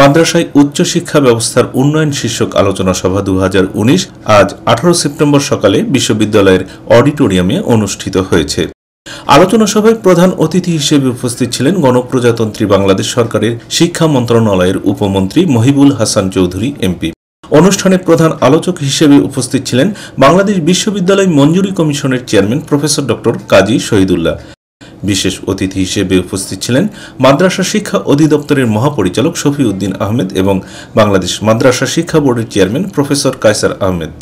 মাদ্রাসায় উচ্চশিক্ষা ব্যবস্থার উন্নয়ন শীর্ষক আলোচনা সভা দু আজ আঠারো সেপ্টেম্বর সকালে বিশ্ববিদ্যালয়ের অডিটোরিয়ামে অনুষ্ঠিত হয়েছে আলোচনা সভায় প্রধান অতিথি হিসেবে উপস্থিত ছিলেন গণপ্রজাতন্ত্রী বাংলাদেশ সরকারের শিক্ষা মন্ত্রণালয়ের উপমন্ত্রী মহিবুল হাসান চৌধুরী এমপি অনুষ্ঠানে প্রধান আলোচক হিসেবে উপস্থিত ছিলেন বাংলাদেশ বিশ্ববিদ্যালয় মঞ্জুরি কমিশনের chairman professor doctor Kazi Shahidullah বিশেষ অতিথি হিসেবে উপস্থিত ছিলেন মাদ্রাসা শিক্ষা অধিদপ্তরের মহাপরিচালক শফিউদ্দিন আহমেদ এবং বাংলাদেশ মাদ্রাসা শিক্ষা বোর্ডের চেয়ারম্যান প্রফেসর কায়সার আহমেদ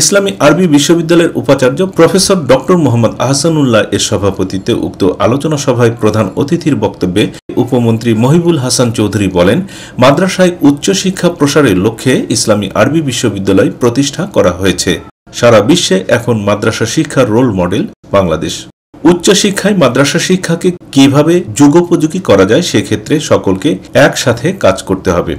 ইসলামী আরবি বিশ্ববিদ্যালয়ের উপাচার্য প্রফেসর ডক্টর মোহাম্মদ আহসানুল্লাহ এর সভাপতিত্বে উক্ত আলোচনা সভায় প্রধান অতিথির বক্তব্যে উপমন্ত্রী মহিবুল হাসান চৌধুরী বলেন মাদ্রাসায় উচ্চশিক্ষা প্রসারের লক্ষ্যে ইসলামী আরবি বিশ্ববিদ্যালয় প্রতিষ্ঠা করা হয়েছে সারা বিশ্বে এখন মাদ্রাসা শিক্ষার রোল মডেল বাংলাদেশ উচ্চশিক্ষায় মাদ্রাসা শিক্ষাকে কিভাবে যুগোপযোগী করা যায় সেক্ষেত্রে সকলকে একসাথে কাজ করতে হবে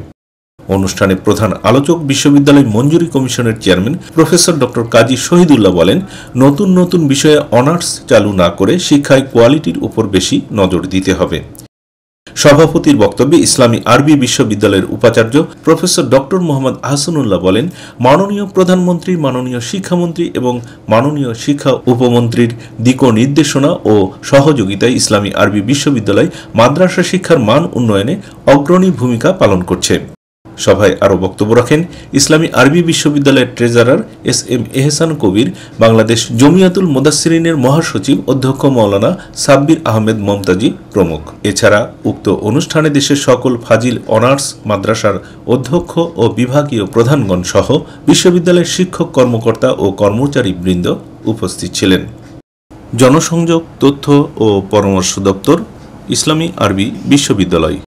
অনুষ্ঠানে প্রধান আলোচক বিশ্ববিদ্যালয় মঞ্জুরি কমিশনের chairman professor doctor Kazi Shahidullah বলেন নতুন নতুন বিষয়ে অনার্স চালু না করে শিক্ষায় কোয়ালিটির উপর বেশি নজর দিতে হবে সভাপতির বক্তব্যে ইসলামী আরবি বিশ্ববিদ্যালয়ের উপাচার্য প্রফেসর ডক্টর মোহাম্মদ আহসানুল্লাহ বলেন মাননীয় প্রধানমন্ত্রী মাননীয় শিক্ষামন্ত্রী এবং মাননীয় শিক্ষা উপমন্ত্রীর দিক নির্দেশনা ও সহযোগিতায় ইসলামী আরবি বিশ্ববিদ্যালয় মাদ্রাসা শিক্ষার মান উন্নয়নে অগ্রণী ভূমিকা পালন করছে সভায় আরও বক্তব্য রাখেন ইসলামী আরবি বিশ্ববিদ্যালয়ের treasurer S M Ehsan Kabir Bangladesh Jamiatul মোদাসিরিনের মহাসচিব অধ্যক্ষ মৌলানা সাব্বির আহমেদ মমতাজি প্রমুখ এছাড়া উক্ত অনুষ্ঠানে দেশের সকল ফাজিল অনার্স মাদ্রাসার অধ্যক্ষ ও বিভাগীয় প্রধানগণ সহ বিশ্ববিদ্যালয়ের শিক্ষক কর্মকর্তা ও কর্মচারী বৃন্দ উপস্থিত ছিলেন জনসংযোগ তথ্য ও পরামর্শ দপ্তর ইসলামী আরবি বিশ্ববিদ্যালয়